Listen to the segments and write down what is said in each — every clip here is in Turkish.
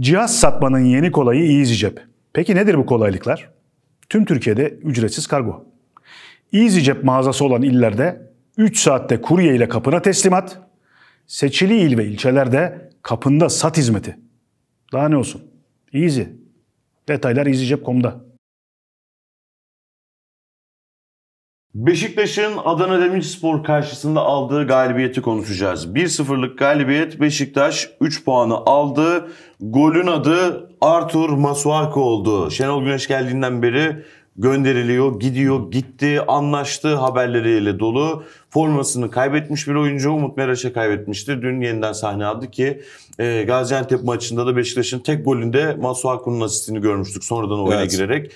Cihaz satmanın yeni kolayı EasyJet. Peki nedir bu kolaylıklar? Tüm Türkiye'de ücretsiz kargo. EasyJet mağazası olan illerde 3 saatte kurye ile kapına teslimat, seçili il ve ilçelerde kapında sat hizmeti. Daha ne olsun? Easy. Detaylar easycep.com'da. Beşiktaş'ın Adana Demirspor karşısında aldığı galibiyeti konuşacağız. 1-0'lık galibiyet Beşiktaş 3 puanı aldı. Golün adı Arthur Masuako oldu. Şenol Güneş geldiğinden beri gönderiliyor, gidiyor, gitti, anlaştı haberleriyle dolu. Formasını kaybetmiş bir oyuncu Umut Meraş'a kaybetmişti. Dün yeniden sahne aldı ki e, Gaziantep maçında da Beşiktaş'ın tek golünde Masuaku'nun asistini görmüştük sonradan oyuna evet. girerek.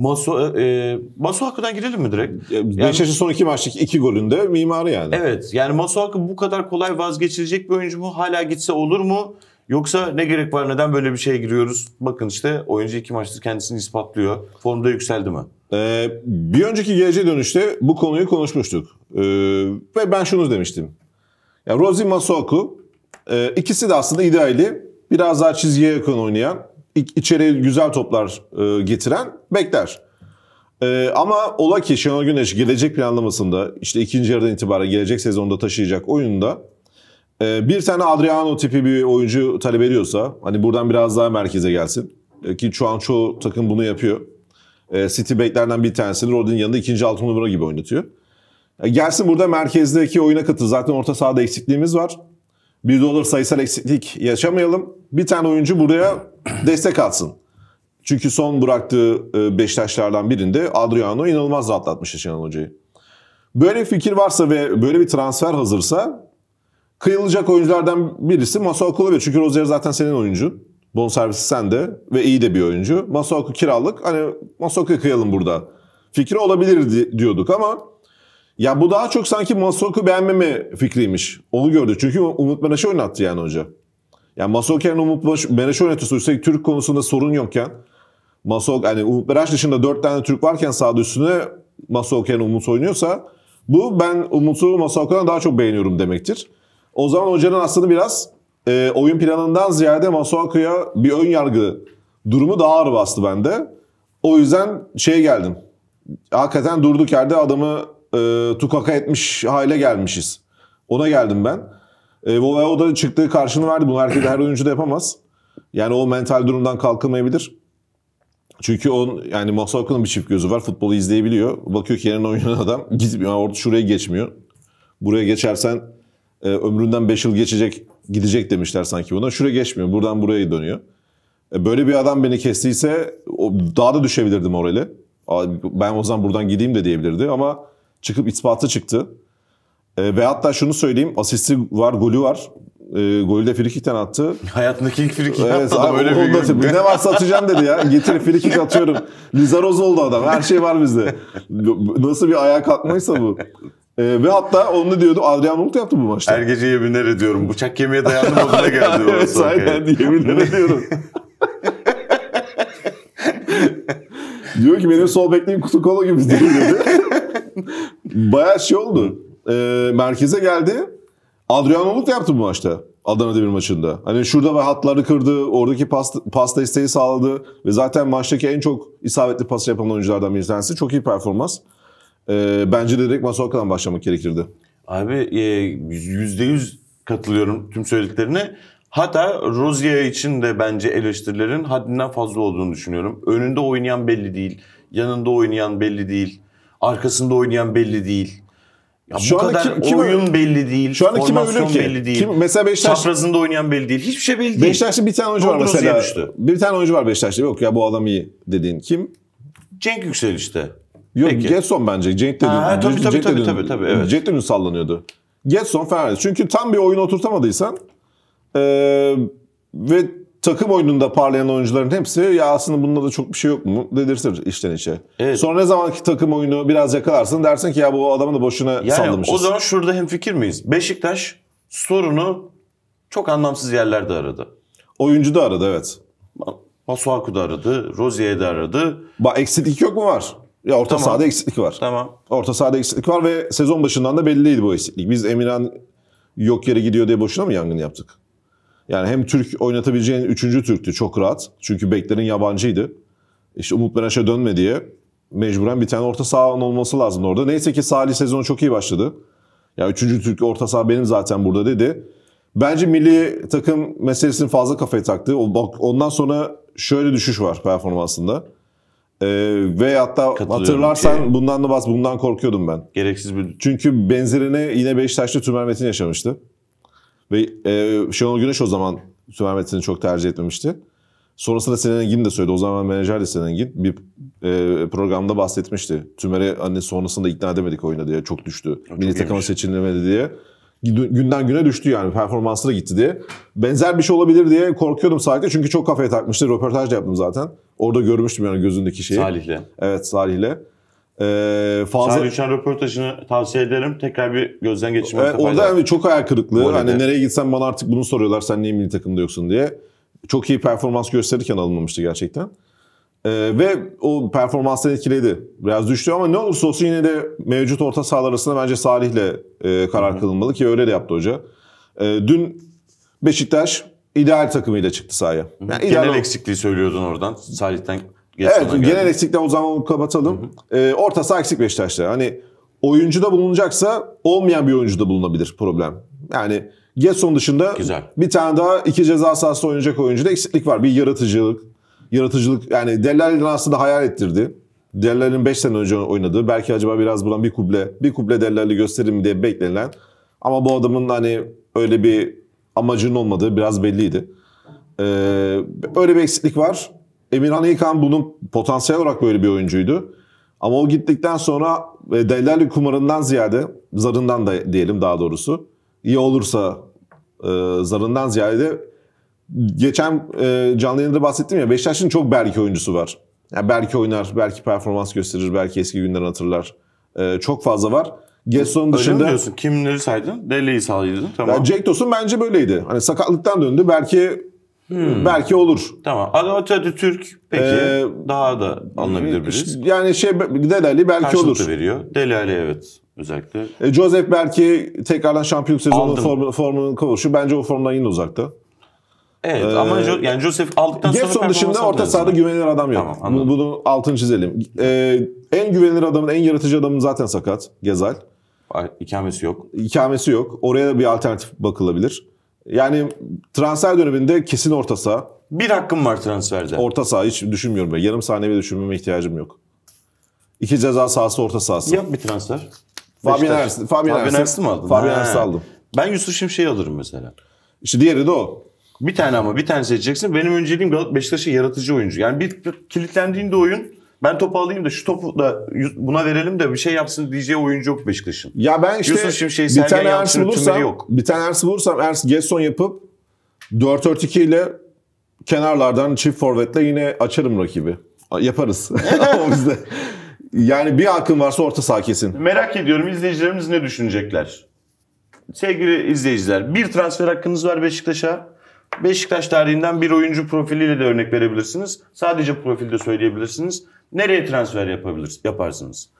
Maso e, e, Masu Hakkı'dan girelim mi direkt? Yani, Beşiktaş'ın son iki maçlık iki golünde mimarı yani. Evet yani Maso Hakkı bu kadar kolay vazgeçilecek bir oyuncu mu? Hala gitse olur mu? Yoksa ne gerek var neden böyle bir şeye giriyoruz? Bakın işte oyuncu iki maçtır kendisini ispatlıyor. Formda yükseldi mi? Ee, bir önceki geleceğe dönüşte bu konuyu konuşmuştuk. Ee, ve ben şunu demiştim. Yani Rosie Masuaku e, ikisi de aslında ideali biraz daha çizgiye yakın oynayan içeriye güzel toplar e, getiren bekler. E, ama ola ki Şenol Güneş gelecek planlamasında işte ikinci yarıdan itibaren gelecek sezonda taşıyacak oyunda e, bir tane Adriano tipi bir oyuncu talep ediyorsa hani buradan biraz daha merkeze gelsin. E, ki şu an çoğu takım bunu yapıyor. E, City beklerden bir tanesini Rodin yanında ikinci altı numara gibi oynatıyor. E, gelsin burada merkezdeki oyuna katıl. Zaten orta sahada eksikliğimiz var. Bir dolar sayısal eksiklik yaşamayalım. Bir tane oyuncu buraya destek alsın Çünkü son bıraktığı e, Beşiktaşlardan birinde Adriano inanılmaz rahatlatmıştı Şenol Hoca'yı. Böyle bir fikir varsa ve böyle bir transfer hazırsa kıyılacak oyunculardan birisi Masuaku olabilir. Çünkü Rozier zaten senin oyuncun. Bonservisi sende ve iyi de bir oyuncu. Masuaku kiralık. Hani Masuaku'ya kıyalım burada. Fikri olabilir diyorduk ama ya bu daha çok sanki Masuaku beğenmeme fikriymiş. Onu gördük. Çünkü Umut Meraş'ı oynattı yani hoca. Yani Masoker'in Umut Meraş'ı yönetiyorsa üstelik Türk konusunda sorun yokken Masok hani Umut Meraş dışında dört tane Türk varken sağda üstüne Masoker'in Umut oynuyorsa bu ben Umut'u Masoker'dan daha çok beğeniyorum demektir. O zaman hocanın aslında biraz e, oyun planından ziyade Masoker'a bir ön yargı durumu daha ağır bastı bende. O yüzden şeye geldim. Hakikaten durduk yerde adamı e, tukaka etmiş hale gelmişiz. Ona geldim ben. E, o da çıktığı karşını verdi. Bunu herkes her oyuncu da yapamaz. Yani o mental durumdan kalkamayabilir. Çünkü on yani Masuaku'nun bir çift gözü var. Futbolu izleyebiliyor. Bakıyor ki yerine oynayan adam gitmiyor. Yani orada şuraya geçmiyor. Buraya geçersen e, ömründen 5 yıl geçecek gidecek demişler sanki buna. Şuraya geçmiyor. Buradan buraya dönüyor. E, böyle bir adam beni kestiyse o, daha da düşebilirdim orayla. Ben o zaman buradan gideyim de diyebilirdi ama çıkıp ispatı çıktı. E, ve hatta şunu söyleyeyim. Asisti var, golü var. E, golü de frikikten attı. Hayatındaki ilk frikik evet, attı adam bir gün. Ne varsa atacağım dedi ya. Getir frikik atıyorum. Lizaroz oldu adam. Her şey var bizde. Nasıl bir ayağa kalkmaysa bu. Ee, ve hatta onu diyordu Adrian Monk yaptı bu maçta. Her gece yeminler ediyorum. Bıçak yemeye dayandım moduna geldi. evet, aynen yeminler ediyorum. diyor ki benim sol bekliğim kutu kola gibi değil dedi. Baya şey oldu e, merkeze geldi. Adriano Luk da yaptı bu maçta. Adana Demir maçında. Hani şurada ve hatları kırdı, oradaki pasta pas desteği sağladı ve zaten maçtaki en çok isabetli pas yapan oyunculardan bir tanesi. Çok iyi performans. E, bence de direkt Masoka'dan başlamak gerekirdi. Abi e, yüzde yüz katılıyorum tüm söylediklerine. Hatta Rozier için de bence eleştirilerin haddinden fazla olduğunu düşünüyorum. Önünde oynayan belli değil, yanında oynayan belli değil, arkasında oynayan belli değil. Ya şu bu kadar kim, kim, oyun belli değil. Şu anda kim övülür ki? belli değil. Kim, mesela Beşiktaş... Çaprazında oynayan belli değil. Hiçbir şey belli değil. Beşiktaş'ta bir tane oyuncu var mesela. Düştü. Bir tane oyuncu var Beşiktaş'ta. Yok ya bu adam iyi dediğin. Kim? Cenk Yüksel işte. Yok Peki. Getson bence. Cenk dedin. Ha, tabii, tabii, Cenk tabii, tabii, tabii, evet. Cenk dedin sallanıyordu. Getson Fernandes. Çünkü tam bir oyun oturtamadıysan e, ve takım oyununda parlayan oyuncuların hepsi ya aslında bunda da çok bir şey yok mu dedirtir içten içe. Evet. Sonra ne zamanki takım oyunu biraz yakalarsın dersin ki ya bu adamı da boşuna yani sallamışız. O zaman şurada hemfikir miyiz? Beşiktaş sorunu çok anlamsız yerlerde aradı. Oyuncu da aradı evet. Masuaku da aradı, Rozier'i de aradı. Ba eksiklik yok mu var? Ya orta tamam. sahada eksiklik var. Tamam. Orta sahada eksiklik var ve sezon başından da belliydi bu eksiklik. Biz Emirhan yok yere gidiyor diye boşuna mı yangın yaptık? Yani hem Türk oynatabileceğin üçüncü Türk'tü çok rahat. Çünkü beklerin yabancıydı. İşte Umut Benaş'a dönme diye mecburen bir tane orta saha olması lazım orada. Neyse ki Salih sezonu çok iyi başladı. Ya yani üçüncü Türk orta saha benim zaten burada dedi. Bence milli takım meselesini fazla kafaya taktı. Ondan sonra şöyle düşüş var performansında. Ee, ve hatta hatırlarsan ki... bundan da bas bundan korkuyordum ben. Gereksiz bir... Çünkü benzerini yine Beşiktaş'ta Tümer Metin yaşamıştı. Ve e, Şenol Güneş o zaman Süper Metin'i çok tercih etmemişti. Sonrasında Sinan Engin de söyledi. O zaman menajer de Sinan Engin bir e, programda bahsetmişti. Tümer'i hani sonrasında ikna edemedik oyuna diye çok düştü. Milli takıma seçilmedi diye. Günden güne düştü yani performansı da gitti diye. Benzer bir şey olabilir diye korkuyordum Salih'le. Çünkü çok kafaya takmıştı. Röportaj da yaptım zaten. Orada görmüştüm yani gözündeki şeyi. Salih'le. Evet Salih'le. Ee, fazla... Sahil röportajını tavsiye ederim. Tekrar bir gözden geçirmek evet, Orada yani çok ayak kırıklığı. Hani nereye gitsen bana artık bunu soruyorlar sen niye milli takımda yoksun diye. Çok iyi performans gösterirken alınmamıştı gerçekten. Ee, ve o performanstan etkiledi. Biraz düştü ama ne olursa olsun yine de mevcut orta sahalar arasında bence Salih'le e, karar kılınmalı ki öyle de yaptı hoca. E, dün Beşiktaş ideal takımıyla çıktı sahaya. Yani Genel ideal... eksikliği söylüyordun oradan. Salih'ten Evet genel eksikle o zaman kapatalım. Hı hı. E, orta saha eksik Beşiktaş'ta. Hani oyuncu da bulunacaksa olmayan bir oyuncu da bulunabilir problem. Yani Getson dışında Güzel. bir tane daha iki ceza sahası oynayacak oyuncuda eksiklik var. Bir yaratıcılık. Yaratıcılık yani Dellal'in aslında hayal ettirdi. Dellal'in 5 sene önce oynadığı belki acaba biraz bulan bir kuble bir kuble Dellal'i gösterir mi diye beklenilen ama bu adamın hani öyle bir amacının olmadığı biraz belliydi. Ee, öyle bir eksiklik var. Emirhan İlkan bunun potansiyel olarak böyle bir oyuncuydu. Ama o gittikten sonra e, Delali kumarından ziyade zarından da diyelim daha doğrusu iyi olursa e, zarından ziyade geçen e, canlı yayında bahsettim ya Beşiktaş'ın çok belki oyuncusu var. Yani belki oynar, belki performans gösterir, belki eski günlerini hatırlar. E, çok fazla var. Getson'un dışında... diyorsun? Kimleri saydın? Deli'yi saydın. Tamam. Yani Jack Dawson bence böyleydi. Hani sakatlıktan döndü. Belki Hmm. Belki olur. Tamam. Atatürk Türk peki ee, daha da anlayabilir biriz. Yani şey Delali belki Karşılıklı olur. veriyor. Delali evet özellikle. E, Joseph belki tekrardan şampiyonluk sezonu form, formunun kavuşu. Bence o formdan yine uzakta. Evet ee, ama jo- yani Joseph aldıktan sonra Gerson dışında orta sahada güvenilir adam yok. Tamam, bunu, bunu altını çizelim. Ee, en güvenilir adamın, en yaratıcı adamın zaten sakat. Gezal. İkamesi yok. İkamesi yok. Oraya da bir alternatif bakılabilir. Yani transfer döneminde kesin orta saha. Bir hakkım var transferde. Orta saha hiç düşünmüyorum. ben Yarım saniye bile düşünmeme ihtiyacım yok. İki ceza sahası orta sahası. Yap bir transfer. Fabian Ernst. Fabian Ernst mi aldın? Fabian Ernst aldım. Ben Yusuf Şimşek'i alırım mesela. İşte diğeri de o. Bir tane ama bir tane seçeceksin. Benim önceliğim Beşiktaş'ı yaratıcı oyuncu. Yani bir kilitlendiğinde oyun ben topu alayım da şu topu da buna verelim de bir şey yapsın diyeceği oyuncu yok Beşiktaş'ın. Ya ben işte Yusuf Şimşek'i bir tane Ers bulursam, yok. bir tane Ers bulursam Ers Gerson yapıp 4-4-2 ile kenarlardan çift forvetle yine açarım rakibi. Yaparız. o bizde. Yani bir hakkın varsa orta saha kesin. Merak ediyorum izleyicilerimiz ne düşünecekler? Sevgili izleyiciler bir transfer hakkınız var Beşiktaş'a. Beşiktaş tarihinden bir oyuncu profiliyle de örnek verebilirsiniz. Sadece profilde söyleyebilirsiniz. Nereye transfer yapabilir, yaparsınız?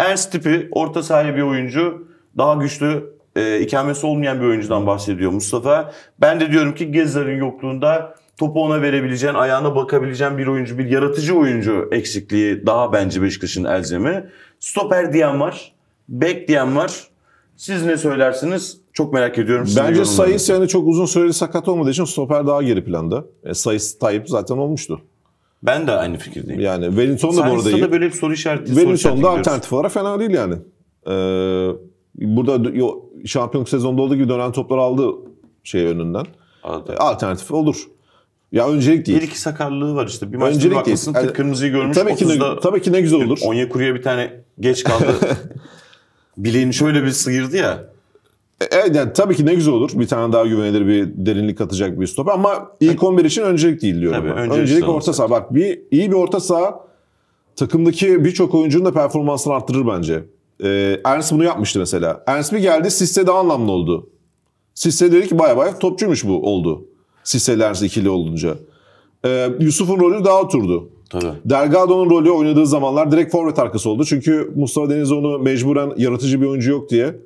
Ernst tipi orta sahaya bir oyuncu daha güçlü e, ikamesi olmayan bir oyuncudan bahsediyor Mustafa. Ben de diyorum ki Gezler'in yokluğunda topu ona verebileceğin, ayağına bakabileceğin bir oyuncu, bir yaratıcı oyuncu eksikliği daha bence Beşiktaş'ın elzemi. Stoper diyen var, bek diyen var. Siz ne söylersiniz? Çok merak ediyorum. Bence Sayıs yani çok uzun süreli sakat olmadığı için stoper daha geri planda. E, Sayıs Tayyip zaten olmuştu. Ben de aynı fikirdeyim. Yani Wellington da bu arada iyi. da böyle bir soru işareti. Wellington da alternatif olarak fena değil yani. Ee, burada yo, şampiyonluk sezonunda olduğu gibi dönen topları aldı şey önünden. Aldı. E, alternatif olur. Ya öncelik değil. Bir iki sakarlığı var işte. Bir maçta öncelik bakmışsın değil. Yani, e, kırmızıyı görmüş. Tabii ki, ne, tabii ki ne güzel olur. Onyekuru'ya bir tane geç kaldı. Bileğini şöyle bir sıyırdı ya. E, evet yani tabii ki ne güzel olur. Bir tane daha güvenilir bir derinlik katacak bir stoper ama ilk 11 için öncelik değil diyorum. Tabii, öncelik, öncelik orta saha. Bak bir iyi bir orta saha takımdaki birçok oyuncunun da performansını arttırır bence. Ee, Ernst bunu yapmıştı mesela. Ernst bir geldi Sisse daha anlamlı oldu. Sisse dedi ki bay bay topçuymuş bu oldu. Sisse ile Ernst ikili olunca. Ee, Yusuf'un rolü daha oturdu. Tabii. Delgado'nun rolü oynadığı zamanlar direkt forvet arkası oldu. Çünkü Mustafa Deniz onu mecburen yaratıcı bir oyuncu yok diye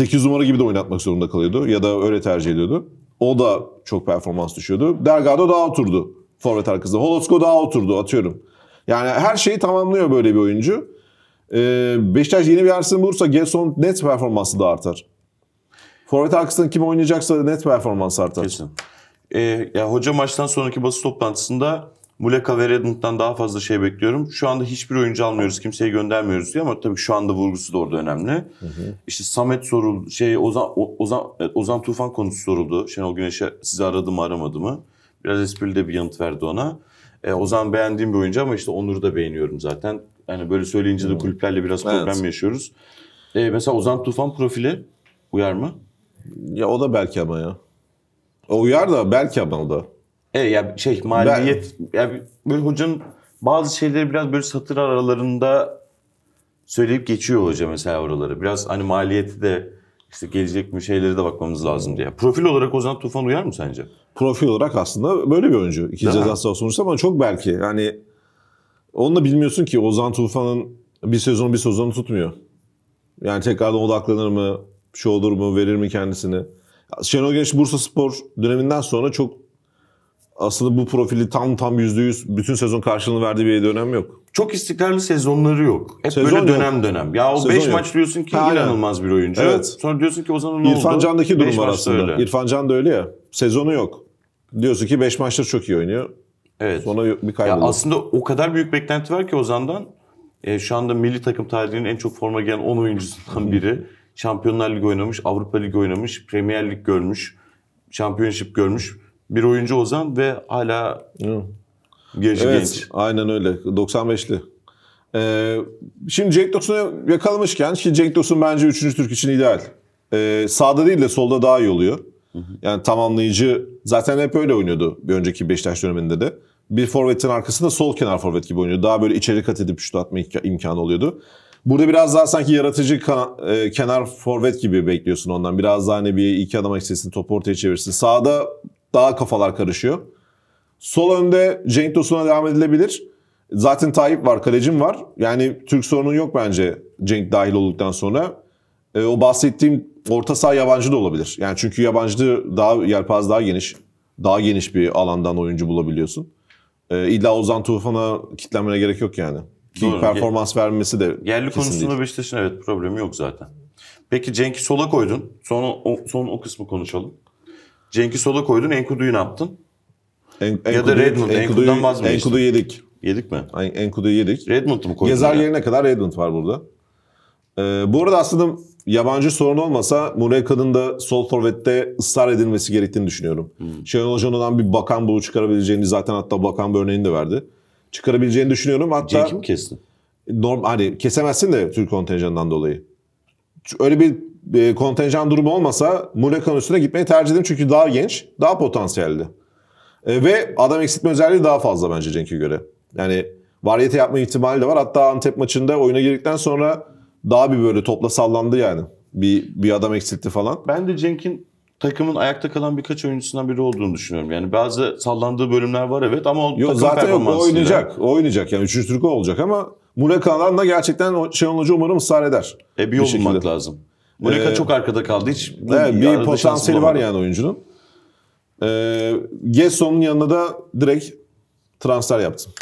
8 numara gibi de oynatmak zorunda kalıyordu ya da öyle tercih ediyordu. O da çok performans düşüyordu. Delgado daha oturdu forvet arkasında. Holosko daha oturdu atıyorum. Yani her şeyi tamamlıyor böyle bir oyuncu. Ee, Beşiktaş yeni bir Ersin bulursa Gerson net performansı da artar. Forvet arkasında kim oynayacaksa net performans artar. Kesin. Ee, ya hoca maçtan sonraki basın toplantısında Muleka ve Redmond'dan daha fazla şey bekliyorum. Şu anda hiçbir oyuncu almıyoruz, kimseyi göndermiyoruz diyor ama tabii şu anda vurgusu da orada önemli. Hı hı. İşte Samet soruldu, şey Ozan, Ozan, e, Ozan Tufan konusu soruldu. Şenol Güneş'e sizi aradı mı aramadı mı? Biraz esprili de bir yanıt verdi ona. E, Ozan beğendiğim bir oyuncu ama işte Onur'u da beğeniyorum zaten. Yani böyle söyleyince de kulüplerle biraz evet. problem yaşıyoruz. E, mesela Ozan Tufan profili uyar mı? Ya o da belki ama ya. O uyar da belki ama o da. Evet ya yani şey maliyet ben... yani böyle hocanın bazı şeyleri biraz böyle satır aralarında söyleyip geçiyor hoca mesela oraları. Biraz hani maliyeti de işte gelecek bir şeyleri de bakmamız lazım diye. Profil olarak Ozan Tufan uyar mı sence? Profil olarak aslında böyle bir oyuncu. İki ceza sahası sonuçta ama çok belki yani onu da bilmiyorsun ki Ozan Tufan'ın bir sezon bir sezonu tutmuyor. Yani tekrardan odaklanır mı? Şu olur mu? Verir mi kendisini? Şenol Güneş Bursa Spor döneminden sonra çok aslında bu profili tam tam %100 bütün sezon karşılığını verdiği bir dönem yok. Çok istikrarlı sezonları yok. Hep Sezon böyle dönem yok. dönem. Ya o 5 Sezon maç diyorsun ki Aynen. inanılmaz bir oyuncu. Evet. Sonra diyorsun ki o zaman ne oldu? İrfan Can'daki durum var aslında. öyle. İrfan Can da öyle ya. Sezonu yok. Diyorsun ki 5 maçta çok iyi oynuyor. Evet. Sonra yok- bir Ya aslında o kadar büyük beklenti var ki Ozan'dan. E, şu anda milli takım tarihinin en çok forma gelen 10 oyuncusundan biri. Şampiyonlar Ligi oynamış, Avrupa Ligi oynamış, Premier Lig görmüş, Championship görmüş bir oyuncu Ozan ve hala Hı. genç evet, genç. Aynen öyle. 95'li. Ee, şimdi Jack Dawson'u yakalamışken ki Jack Dawson bence 3. Türk için ideal. Ee, sağda değil de solda daha iyi oluyor. Yani tamamlayıcı zaten hep öyle oynuyordu bir önceki Beşiktaş döneminde de. Bir forvetin arkasında sol kenar forvet gibi oynuyordu. Daha böyle içeri kat edip şut atma imkanı oluyordu. Burada biraz daha sanki yaratıcı e, kenar forvet gibi bekliyorsun ondan. Biraz daha hani bir iki adam eksisini topu ortaya çevirsin. Sağda daha kafalar karışıyor. Sol önde Cenk Tosun'a devam edilebilir. Zaten Tayyip var, kalecim var. Yani Türk sorunun yok bence Cenk dahil olduktan sonra. E, o bahsettiğim orta saha yabancı da olabilir. Yani çünkü yabancı daha yelpaze daha geniş. Daha geniş bir alandan oyuncu bulabiliyorsun. E, illa Ozan Tufan'a kitlenmene gerek yok yani. Ki Doğru. performans Gel, vermesi de Yerli konusunda Beşiktaş'ın evet problemi yok zaten. Peki Cenk'i sola koydun. Sonra o, son o kısmı konuşalım. Cenk'i sola koydun, Enkudu'yu ne yaptın? En, Enkudu, ya da Redmond, Enkudu'dan vazgeçtin. Enkudu yedik. Yedik mi? En, Enkudu'yu yedik. Redmond'u mu koydun? Gezer ya? yerine kadar Redmond var burada. Ee, bu arada aslında yabancı sorun olmasa Mureka'nın da sol forvette ısrar edilmesi gerektiğini düşünüyorum. Hmm. Şenol Hoca'nın bir bakan bulu çıkarabileceğini zaten hatta bakan bir örneğini de verdi. Çıkarabileceğini düşünüyorum. Hatta Cenk'i mi kestin? Norm, hani kesemezsin de Türk kontenjanından dolayı. Öyle bir e, kontenjan durumu olmasa Muleka'nın üstüne gitmeyi tercih ederim. Çünkü daha genç, daha potansiyeldi E, ve adam eksiltme özelliği daha fazla bence Cenk'e göre. Yani variyete yapma ihtimali de var. Hatta Antep maçında oyuna girdikten sonra daha bir böyle topla sallandı yani. Bir, bir adam eksiltti falan. Ben de Cenk'in takımın ayakta kalan birkaç oyuncusundan biri olduğunu düşünüyorum. Yani bazı sallandığı bölümler var evet ama o takım zaten yok, o oynayacak. O oynayacak yani. Üçüncü Türk olacak ama Muleka'dan da gerçekten şey Hoca umarım ısrar eder. E bir, bir olmak şekilde. lazım. Muleka ee, çok arkada kaldı. Hiç evet, bir potansiyeli var yani oyuncunun. Ee, Gesson'un yanına da direkt transfer yaptım.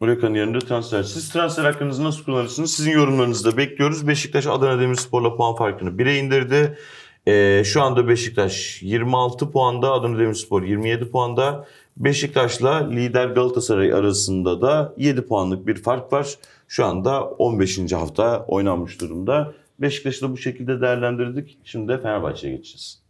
Muleka'nın yanında transfer. Siz transfer hakkınızı nasıl kullanırsınız? Sizin yorumlarınızı da bekliyoruz. Beşiktaş Adana Demirspor'la puan farkını 1'e indirdi. Ee, şu anda Beşiktaş 26 puanda, Adana Demirspor 27 puanda. Beşiktaş'la lider Galatasaray arasında da 7 puanlık bir fark var. Şu anda 15. hafta oynanmış durumda. Beşiktaş'ı da bu şekilde değerlendirdik. Şimdi de Fenerbahçe'ye geçeceğiz.